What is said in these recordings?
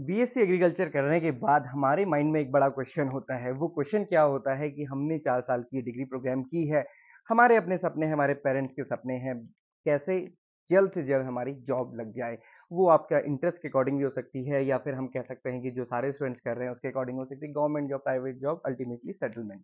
BSc agriculture करने के बाद हमारे माइंड में एक बड़ा क्वेश्चन होता है वो क्वेश्चन क्या होता है कि हमने चार साल की डिग्री प्रोग्राम की है हमारे अपने सपने हमारे पेरेंट्स के सपने हैं कैसे जल्द से जल्द हमारी जॉब लग जाए वो आपका इंटरेस्ट के अकॉर्डिंग भी हो सकती है या फिर हम कह सकते हैं कि जो सारे स्टूडेंट्स कर रहे हैं उसके अकॉर्डिंग हो सकती है government job private job ultimately settlement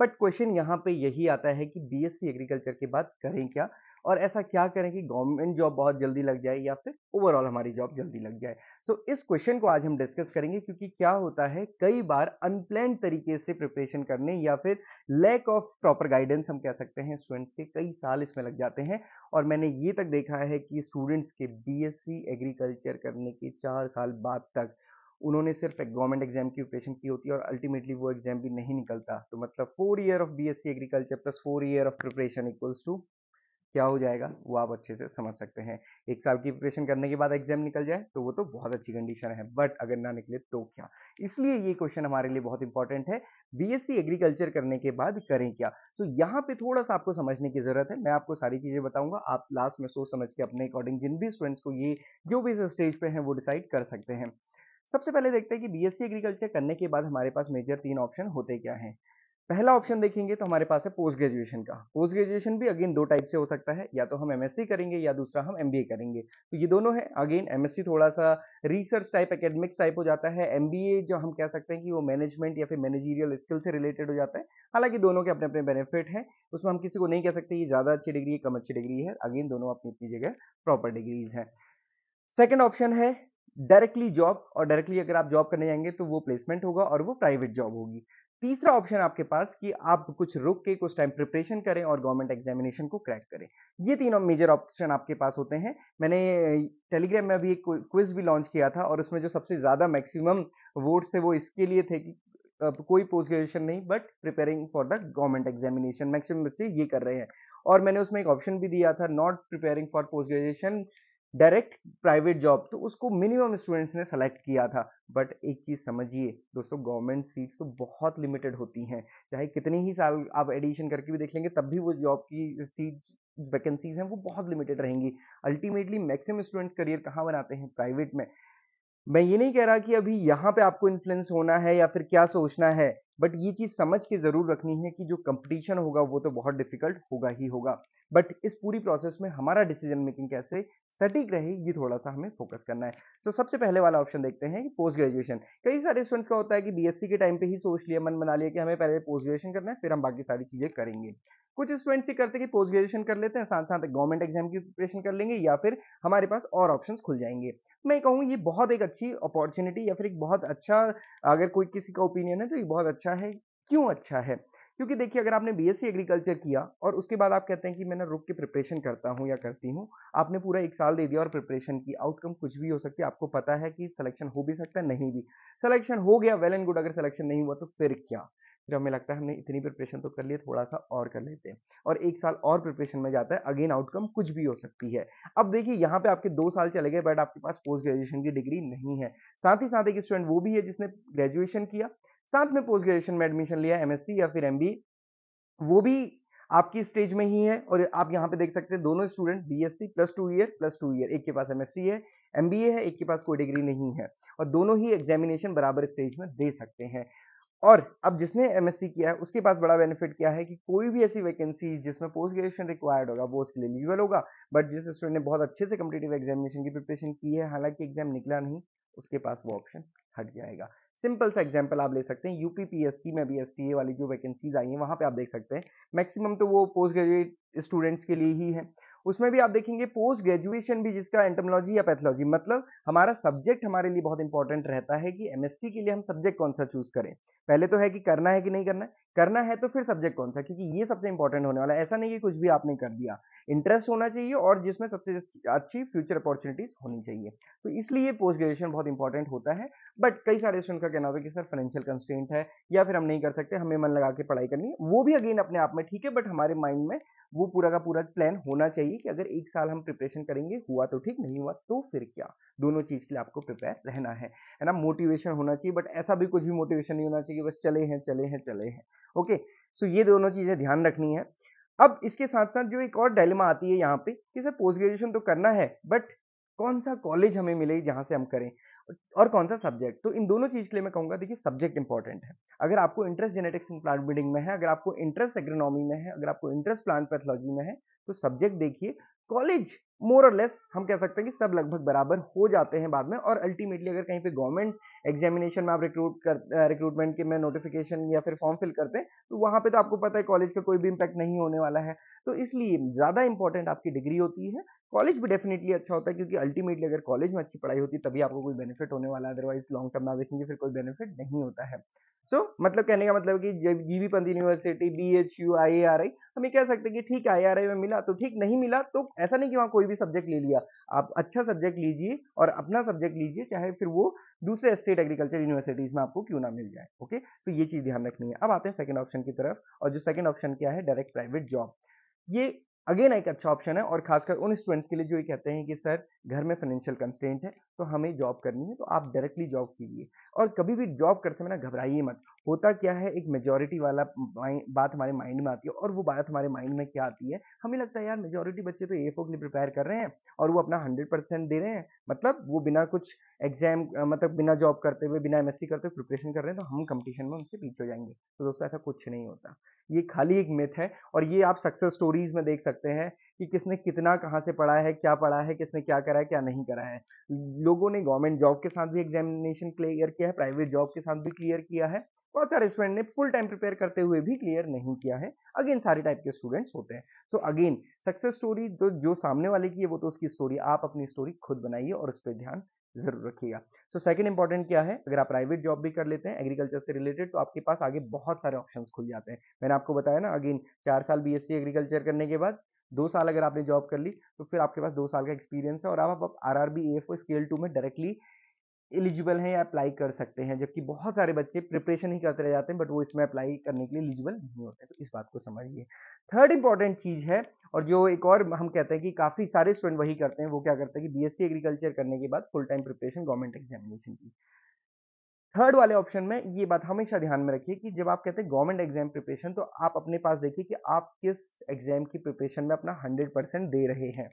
but question यहाँ पे यही आता है कि बीएससी एग्रीकल्चर के बाद करें क्या और ऐसा क्या करें कि गवर्नमेंट जॉब बहुत जल्दी लग जाए या फिर ओवरऑल हमारी जॉब जल्दी लग जाए सो so, इस क्वेश्चन को आज हम डिस्कस करेंगे क्योंकि क्या होता है कई बार अनप्लैंड तरीके से प्रिपरेशन करने या फिर लैक ऑफ प्रॉपर गाइडेंस हम कह सकते हैं स्टूडेंट्स के कई साल इसमें लग जाते हैं और मैंने ये तक देखा है कि स्टूडेंट्स के बी एग्रीकल्चर करने के चार साल बाद तक उन्होंने सिर्फ एक गवर्नमेंट एग्जाम की प्रिपरेशन की होती है और अल्टीमेटली वो एग्जाम भी नहीं निकलता तो मतलब four year of B S C agriculture plus four year of preparation equals to क्या हो जाएगा वो आप अच्छे से समझ सकते हैं एक साल की प्रिपरेशन करने के बाद एग्जाम निकल जाए तो वो तो बहुत अच्छी कंडीशन है बट अगर ना निकले तो क्या इसलिए ये क्वेश्चन हमारे लिए बहुत इंपॉर्टेंट है बीएससी एग्रीकल्चर करने के बाद करें क्या सो so, यहाँ पे थोड़ा सा आपको समझने की जरूरत है मैं आपको सारी चीजें बताऊंगा आप लास्ट में सोच समझ के अपने अकॉर्डिंग जिन भी स्टूडेंट्स को ये जो भी स्टेज पे है वो डिसाइड कर सकते हैं सबसे पहले देखते हैं कि बीएससी एग्रीकल्चर करने के बाद हमारे पास मेजर तीन ऑप्शन होते क्या हैं पहला ऑप्शन देखेंगे तो हमारे पास है पोस्ट ग्रेजुएशन का पोस्ट ग्रेजुएशन भी अगेन दो टाइप से हो सकता है या तो हम एमएससी करेंगे या दूसरा हम एमबीए करेंगे तो ये दोनों है अगेन एमएससी थोड़ा सा रिसर्च टाइप एकेडमिक्स टाइप हो जाता है एमबीए जो हम कह सकते हैं कि वो मैनेजमेंट या फिर मैनेजीरियल स्किल से रिलेटेड हो जाता है हालांकि दोनों के अपने अपने बेनिफिट हैं उसमें हम किसी को नहीं कह सकते ये ज़्यादा अच्छी डिग्री है कम अच्छी डिग्री है अगेन दोनों अपनी अपनी जगह प्रॉपर डिग्रीज हैं सेकेंड ऑप्शन है डायरेक्टली जॉब और डायरेक्टली अगर आप जॉब करने जाएंगे तो वो प्लेसमेंट होगा और वो प्राइवेट जॉब होगी तीसरा ऑप्शन आपके पास कि आप कुछ रुक के कुछ टाइम प्रिपरेशन करें और गवर्नमेंट एग्जामिनेशन को क्रैक करें ये तीनों मेजर ऑप्शन आपके पास होते हैं मैंने टेलीग्राम में अभी एक क्विज भी लॉन्च किया था और उसमें जो सबसे ज़्यादा मैक्सिमम वोट्स थे वो इसके लिए थे कि कोई पोस्ट ग्रेजुएशन नहीं but preparing for the government examination maximum बच्चे ये कर रहे हैं और मैंने उसमें एक ऑप्शन भी दिया था not preparing for post graduation direct private job तो उसको मिनिमम स्टूडेंट्स ने सेलेक्ट किया था बट एक चीज़ समझिए दोस्तों गवर्नमेंट सीट्स तो बहुत लिमिटेड होती हैं चाहे कितने ही साल आप एडिशन करके भी देख लेंगे तब भी वो जॉब की सीट्स वैकेंसीज हैं वो बहुत लिमिटेड रहेंगी अल्टीमेटली मैक्सिमम स्टूडेंट्स करियर कहाँ बनाते हैं प्राइवेट में मैं ये नहीं कह रहा कि अभी यहाँ पे आपको इन्फ्लुएंस होना है या फिर क्या सोचना है बट ये चीज़ समझ के ज़रूर रखनी है कि जो कंपटीशन होगा वो तो बहुत डिफिकल्ट होगा ही होगा बट इस पूरी प्रोसेस में हमारा डिसीजन मेकिंग कैसे सटीक रहे ये थोड़ा सा हमें फोकस करना है सो so, सबसे पहले वाला ऑप्शन देखते हैं कि पोस्ट ग्रेजुएशन कई सारे स्टूडेंट्स का होता है कि बीएससी के टाइम पे ही सोच लिया मन बना लिया कि हमें पहले पोस्ट ग्रेजुएशन करना है फिर हम बाकी सारी चीज़ें करेंगे कुछ स्टूडेंट्स ये करते हैं कि पोस्ट ग्रेजुएशन कर लेते हैं साथ साथ गवर्नमेंट एग्जाम की प्रिपरेशन कर लेंगे या फिर हमारे पास और ऑप्शन खुल जाएंगे मैं कहूँ ये बहुत एक अच्छी अपॉर्चुनिटी या फिर एक बहुत अच्छा अगर कोई किसी का ओपिनियन है तो ये बहुत अच्छा है क्यों अच्छा है क्योंकि देखिए अगर आपने बीएससी एग्रीकल्चर किया और उसके बाद आप कहते हैं कि मैंने रुक के प्रिपरेशन करता हूँ या करती हूँ आपने पूरा एक साल दे दिया और प्रिपरेशन की आउटकम कुछ भी हो सकती है आपको पता है कि सिलेक्शन हो भी सकता है नहीं भी सिलेक्शन हो गया वेल एंड गुड अगर सिलेक्शन नहीं हुआ तो फिर क्या फिर हमें लगता है हमने इतनी प्रिपरेशन तो कर लिया थोड़ा सा और कर लेते हैं और एक साल और प्रिपरेशन में जाता है अगेन आउटकम कुछ भी हो सकती है अब देखिए यहाँ पे आपके दो साल चले गए बट आपके पास पोस्ट ग्रेजुएशन की डिग्री नहीं है साथ ही साथ एक स्टूडेंट वो भी है जिसने ग्रेजुएशन किया साथ में पोस्ट ग्रेजुएशन में एडमिशन लिया एमएससी या फिर एमबी वो भी आपकी स्टेज में ही है और आप यहाँ पे देख सकते हैं दोनों student BSc plus two year plus two year एक के पास एमएससी है एमबीए है एक के पास कोई डिग्री नहीं है और दोनों ही एग्जामिनेशन बराबर स्टेज में दे सकते हैं और अब जिसने एमएससी किया है उसके पास बड़ा बेनिफिट क्या है कि कोई भी ऐसी वैकेंसी जिसमें पोस्ट ग्रेजुएशन रिक्वायर्ड होगा वो उसके लिए एलिजिबल होगा बट जिस स्टूडेंट ने बहुत अच्छे से कम्पिटेटिव एग्जामिनेशन की प्रिपरेशन की है हालांकि एग्जाम निकला नहीं उसके पास वो ऑप्शन हट जाएगा सिंपल सा एग्जाम्पल आप ले सकते हैं यूपीपीएससी में भी एस वाली जो वैकेंसीज आई हैं वहाँ पे आप देख सकते हैं मैक्सिमम तो वो पोस्ट ग्रेजुएट स्टूडेंट्स के लिए ही है उसमें भी आप देखेंगे पोस्ट ग्रेजुएशन भी जिसका एंटमोलॉजी या पैथोलॉजी मतलब हमारा सब्जेक्ट हमारे लिए बहुत इंपॉर्टेंट रहता है कि एमएससी के लिए हम सब्जेक्ट कौन सा चूज करें पहले तो है कि करना है कि नहीं करना है करना है तो फिर सब्जेक्ट कौन सा क्योंकि ये सबसे इंपॉर्टेंट होने वाला है ऐसा नहीं कि कुछ भी आपने कर दिया इंटरेस्ट होना चाहिए और जिसमें सबसे अच्छी फ्यूचर अपॉर्चुनिटीज होनी चाहिए तो इसलिए पोस्ट ग्रेजुएशन बहुत इंपॉर्टेंट होता है बट कई सारे स्टूडेंट का कहना होता है कि सर फाइनेंशियल कंस्टेंट है या फिर हम नहीं कर सकते हमें मन लगा के पढ़ाई करनी है वो भी अगेन अपने आप में ठीक है बट हमारे माइंड में वो पूरा का पूरा प्लान होना चाहिए कि अगर एक साल हम प्रिपरेशन करेंगे हुआ तो ठीक नहीं हुआ तो फिर क्या दोनों चीज़ के लिए आपको प्रिपेयर रहना है है ना मोटिवेशन होना चाहिए बट ऐसा भी कुछ भी मोटिवेशन नहीं होना चाहिए बस चले हैं चले हैं चले हैं ओके सो ये दोनों चीज़ें ध्यान रखनी है अब इसके साथ साथ जो एक और डायलिमा आती है यहाँ पे कि सर पोस्ट ग्रेजुएशन तो करना है बट कौन सा कॉलेज हमें मिले जहां से हम करें और कौन सा सब्जेक्ट तो इन दोनों चीज़ के लिए मैं कहूँगा देखिए सब्जेक्ट इंपॉर्टेंट है अगर आपको interest genetics in plant breeding में है अगर आपको इंटरेस्ट एग्रोनॉमी में है अगर आपको इंटरेस्ट प्लांट पैथोलॉजी में है तो सब्जेक्ट देखिए कॉलेज मोर और लेस हम कह सकते हैं कि सब लगभग बराबर हो जाते हैं बाद में और अल्टीमेटली अगर कहीं पे गवर्नमेंट एग्जामिनेशन में आप रिक्रूट कर रिक्रूटमेंट के में नोटिफिकेशन या फिर फॉर्म फिल करते हैं तो वहाँ पे तो आपको पता है कॉलेज का कोई भी इम्पैक्ट नहीं होने वाला है तो इसलिए ज़्यादा इंपॉर्टेंट आपकी डिग्री होती है कॉलेज भी डेफिनेटली अच्छा होता है क्योंकि अल्टीमेटली अगर कॉलेज में अच्छी पढ़ाई होती तभी आपको कोई बेनिफिट होने वाला अदरवाइज लॉन्ग टर्म ना देखेंगे फिर कोई बेनिफिट नहीं होता है सो so, मतलब कहने का मतलब कि B Pant university B H U I A R I हम ये कह सकते हैं कि ठीक आई आर आई में मिला तो ठीक नहीं मिला तो ऐसा नहीं कि वहाँ कोई भी सब्जेक्ट ले लिया आप अच्छा सब्जेक्ट लीजिए और अपना सब्जेक्ट लीजिए चाहे फिर वो दूसरे स्टेट एग्रीकल्चर यूनिवर्सिटीज में आपको क्यों ना मिल जाए ओके सो ये चीज़ ध्यान रखनी है अब आते हैं सेकेंड ऑप्शन की तरफ और जो सेकेंड ऑप्शन क्या है डायरेक्ट प्राइवेट जॉब ये अगेन एक अच्छा ऑप्शन है और खासकर उन स्टूडेंट्स के लिए जो ये कहते हैं कि सर घर में फाइनेंशियल कंस्टेंट है तो हमें जॉब करनी है तो आप डायरेक्टली जॉब कीजिए और कभी भी जॉब करते समय ना घबराइए मत होता क्या है एक मेजोरिटी वाला बात हमारे माइंड में आती है और वो बात हमारे माइंड में क्या आती है हमें लगता है यार मेजोरिटी बच्चे तो ए फो के लिए प्रिपेयर कर रहे हैं और वो अपना हंड्रेड परसेंट दे रहे हैं मतलब वो बिना कुछ एग्जाम मतलब बिना जॉब करते हुए बिना एम करते हुए प्रिपरेशन कर रहे हैं तो हम कंपटीशन में उनसे पीछे हो जाएंगे तो दोस्तों ऐसा कुछ नहीं होता ये खाली एक मिथ है और ये आप सक्सेस स्टोरीज में देख सकते हैं कि किसने कितना कहाँ से पढ़ा है क्या पढ़ा है किसने क्या करा है क्या नहीं करा है लोगों ने गवर्नमेंट जॉब के साथ भी एग्जामिनेशन क्लियर किया है प्राइवेट जॉब के साथ भी क्लियर किया है बहुत सारे स्टूडेंट ने फुल टाइम प्रिपेयर करते हुए भी क्लियर नहीं किया है अगेन सारे टाइप के स्टूडेंट्स होते हैं सो अगेन सक्सेस स्टोरी तो जो सामने वाले की है वो तो उसकी स्टोरी आप अपनी स्टोरी खुद बनाइए और उस पर ध्यान जरूर रखिएगा सो सेकंड इंपॉर्टेंट क्या है अगर आप प्राइवेट जॉब भी कर लेते हैं एग्रीकल्चर से रिलेटेड तो आपके पास आगे बहुत सारे ऑप्शन खुल जाते हैं मैंने आपको बताया ना अगेन चार साल बी एग्रीकल्चर करने के बाद दो साल अगर आपने जॉब कर ली तो फिर आपके पास दो साल का एक्सपीरियंस है और आप R R B F scale two में डायरेक्टली एलिजिबल हैं या अप्लाई कर सकते हैं जबकि बहुत सारे बच्चे प्रिपरेशन ही करते रह जाते हैं बट वो इसमें अप्लाई करने के लिए एलिजिबल नहीं होते तो इस बात को समझिए थर्ड इंपॉर्टेंट चीज़ है और जो एक और हम कहते हैं कि काफ़ी सारे स्टूडेंट वही करते हैं वो क्या करते हैं कि बीएससी एग्रीकल्चर करने के बाद full time preparation government examination की थर्ड वाले ऑप्शन में ये बात हमेशा ध्यान में रखिए कि जब आप कहते हैं गवर्नमेंट एग्जाम प्रिपरेशन तो आप अपने पास देखिए कि आप किस एग्जाम की प्रिपरेशन में अपना हंड्रेड परसेंट दे रहे हैं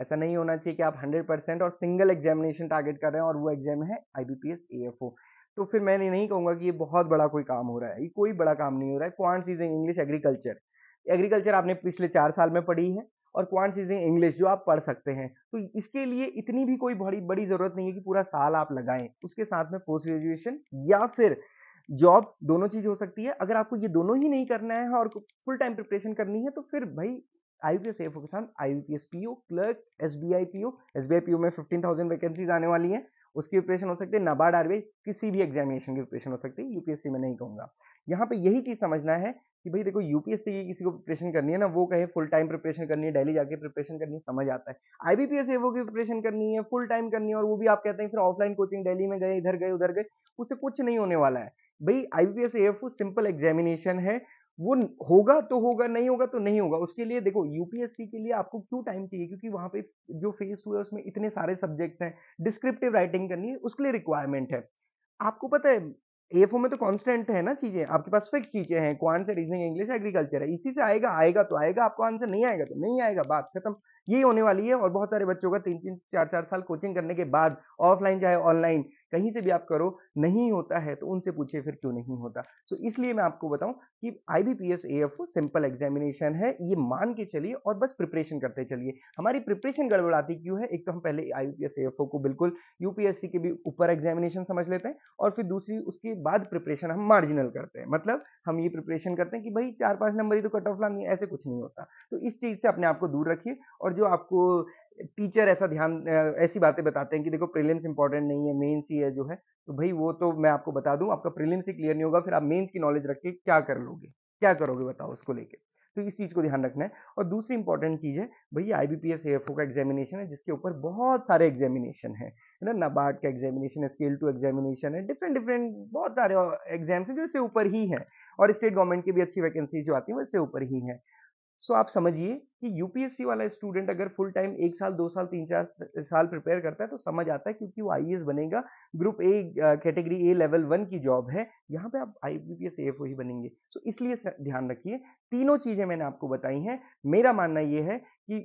ऐसा नहीं होना चाहिए कि आप हंड्रेड परसेंट और सिंगल एग्जामिनेशन टारगेट कर रहे हैं और वो एग्जाम है I B P S A F O तो फिर मैं नहीं कहूंगा कि ये बहुत बड़ा कोई काम हो रहा है ये कोई बड़ा काम नहीं हो रहा है quants is English agriculture agriculture आपने पिछले चार साल में पढ़ी है और क्वांट्स इज इंग्लिश जो आप पढ़ सकते हैं तो इसके लिए इतनी भी कोई बड़ी बड़ी ज़रूरत नहीं है कि पूरा साल आप लगाएं उसके साथ में पोस्ट ग्रेजुएशन या फिर जॉब दोनों चीज़ हो सकती है अगर आपको ये दोनों ही नहीं करना है और फुल टाइम प्रिपरेशन करनी है तो फिर भाई आईपीएस एफ के साथ I P clerk S B I PO S B I PO में फिफ्टीन थाउजेंड वैकेंसीज आने वाली है उसकी प्रिपरेशन हो सकती है नाबार्ड आरबीआई किसी भी एग्जामिनेशन की प्रिपरेशन हो सकती है यूपीएससी में नहीं कहूंगा यहाँ पे यही चीज़ समझना है कि भाई देखो यूपीएससी की किसी को प्रिपरेशन करनी है ना वो कहे फुल टाइम प्रिपरेशन करनी है डेली जाके प्रिपरेशन करनी समझ आता है आईबीपीएस वो की प्रिपरेशन करनी है फुल टाइम करनी है और वो भी आप कहते हैं फिर ऑफलाइन कोचिंग डेली में गए इधर गए उधर गए उससे कुछ नहीं होने वाला है भाई आईबीपीएस एफ सिंपल एग्जामिनेशन है वो होगा तो होगा नहीं होगा तो नहीं होगा उसके लिए देखो यूपीएससी के लिए आपको क्यों टाइम चाहिए क्योंकि वहां पे जो फेस हुआ है उसमें इतने सारे सब्जेक्ट्स हैं डिस्क्रिप्टिव राइटिंग करनी है उसके लिए रिक्वायरमेंट है आपको पता है एफ में तो कांस्टेंट है ना चीजें आपके पास फिक्स चीजें हैं कौन से रीजनिंग इंग्लिश एग्रीकल्चर है इसी से आएगा आएगा तो आएगा आपको आंसर नहीं आएगा तो नहीं आएगा बात खत्म यही होने वाली है और बहुत सारे बच्चों का तीन तीन चार चार साल कोचिंग करने के बाद ऑफलाइन चाहे ऑनलाइन कहीं से भी आप करो नहीं होता है तो उनसे पूछे फिर क्यों नहीं होता सो so, इसलिए मैं आपको बताऊं कि I B P S simple examination है ये मान के चलिए और बस प्रिपरेशन करते चलिए हमारी प्रिपरेशन गड़बड़ाती क्यों है एक तो हम पहले आई बी पी को बिल्कुल यूपीएससी के भी ऊपर एग्जामिनेशन समझ लेते हैं और फिर दूसरी उसके बाद प्रिपरेशन हम मार्जिनल करते हैं मतलब हम ये प्रिपरेशन करते हैं कि भाई चार पाँच नंबर ही तो कट ऑफ लानी ऐसे कुछ नहीं होता तो इस चीज़ से अपने आप को दूर रखिए और जो आपको टीचर ऐसा ध्यान ऐसी बातें बताते हैं कि देखो प्रीलिम्स इंपॉर्टेंट नहीं है मेंस ही है जो है तो भाई वो तो मैं आपको बता दूं आपका प्रीलिम्स ही क्लियर नहीं होगा फिर आप मेंस की नॉलेज रख के क्या कर लोगे क्या करोगे बताओ उसको लेके तो इस चीज़ को ध्यान रखना है और दूसरी इंपॉर्टेंट चीज़ है भाई I B P S F O का एग्जामिनेशन है जिसके ऊपर बहुत सारे एग्जामिनेशन है ना नाबार्ड का एग्जामिनेशन है स्केल टू एग्जामिनेशन है डिफरेंट डिफरेंट बहुत सारे एग्जाम्स है जो इससे ऊपर ही है और स्टेट गवर्नमेंट की भी अच्छी वैकेंसी जो आती है वो इससे ऊपर ही है सो आप समझिए कि यूपीएससी वाला स्टूडेंट अगर फुल टाइम एक साल दो साल तीन चार साल प्रिपेयर करता है तो समझ आता है क्योंकि वो आई बनेगा group A category A level one की जॉब है यहाँ पे आप I B P S F ही बनेंगे सो इसलिए ध्यान रखिए तीनों चीज़ें मैंने आपको बताई हैं मेरा मानना ये है कि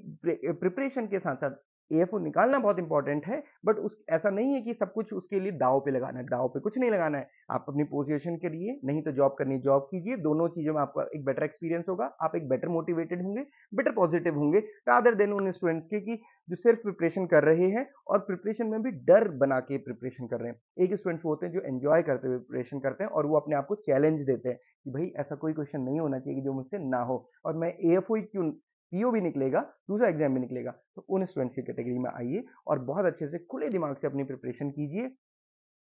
प्रिपरेशन के साथ साथ ए निकालना बहुत इंपॉर्टेंट है बट उस ऐसा नहीं है कि सब कुछ उसके लिए दाव पे लगाना है दाव पे कुछ नहीं लगाना है आप अपनी पोजिशन के लिए नहीं तो जॉब करनी जॉब कीजिए दोनों चीज़ों में आपका एक बेटर एक्सपीरियंस होगा आप एक बेटर मोटिवेटेड होंगे बेटर पॉजिटिव होंगे रादर देन उन स्टूडेंट्स के कि जो सिर्फ प्रिपरेशन कर रहे हैं और प्रिपरेशन में भी डर बना के प्रिपरेशन कर रहे हैं एक स्टूडेंट्स होते हैं जो एन्जॉय करते हुए प्रिपरेशन करते हैं और वो अपने आप को चैलेंज देते हैं कि भाई ऐसा कोई क्वेश्चन नहीं होना चाहिए जो मुझसे ना हो और मैं ए क्यों पीओ भी निकलेगा दूसरा एग्जाम भी निकलेगा तो उन स्टूडेंट्स की कैटेगरी में आइए और बहुत अच्छे से खुले दिमाग से अपनी प्रिपरेशन कीजिए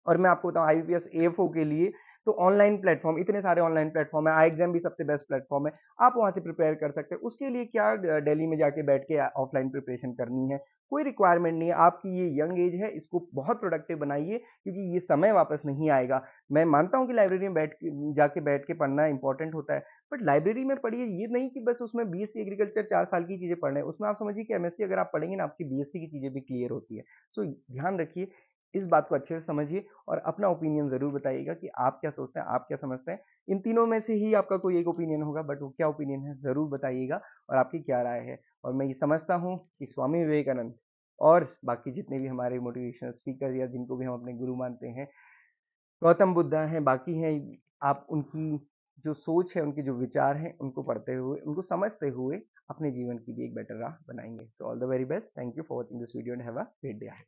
और मैं आपको बताऊँ आई पी के लिए तो ऑनलाइन प्लेटफॉर्म इतने सारे ऑनलाइन प्लेटफॉर्म है आई एग्जाम भी सबसे बेस्ट प्लेटफॉर्म है आप वहाँ से प्रिपेयर कर सकते हैं उसके लिए क्या दिल्ली में जाके बैठ के ऑफलाइन प्रिपरेशन करनी है कोई रिक्वायरमेंट नहीं है आपकी ये यंग एज है इसको बहुत प्रोडक्टिव बनाइए क्योंकि ये समय वापस नहीं आएगा मैं मानता हूँ कि लाइब्रेरी में बैठ जाके बैठ के पढ़ना इंपॉर्टेंट होता है बट लाइब्रेरी में पढ़िए ये नहीं कि बस उसमें बी एग्रीकल्चर चार साल की चीज़ें पढ़ रहे हैं उसमें आप समझिए कि एम अगर आप पढ़ेंगे ना आपकी बी की चीज़ें भी क्लियर होती है सो ध्यान रखिए इस बात को अच्छे से समझिए और अपना ओपिनियन ज़रूर बताइएगा कि आप क्या सोचते हैं आप क्या समझते हैं इन तीनों में से ही आपका कोई एक ओपिनियन होगा बट वो क्या ओपिनियन है ज़रूर बताइएगा और आपकी क्या राय है और मैं ये समझता हूँ कि स्वामी विवेकानंद और बाकी जितने भी हमारे मोटिवेशनल स्पीकर या जिनको भी हम अपने गुरु मानते हैं गौतम बुद्धा हैं बाकी हैं आप उनकी जो सोच है उनके जो विचार हैं उनको पढ़ते हुए उनको समझते हुए अपने जीवन की भी एक बेटर राह बनाएंगे so all the very best thank you for watching this video and have a great day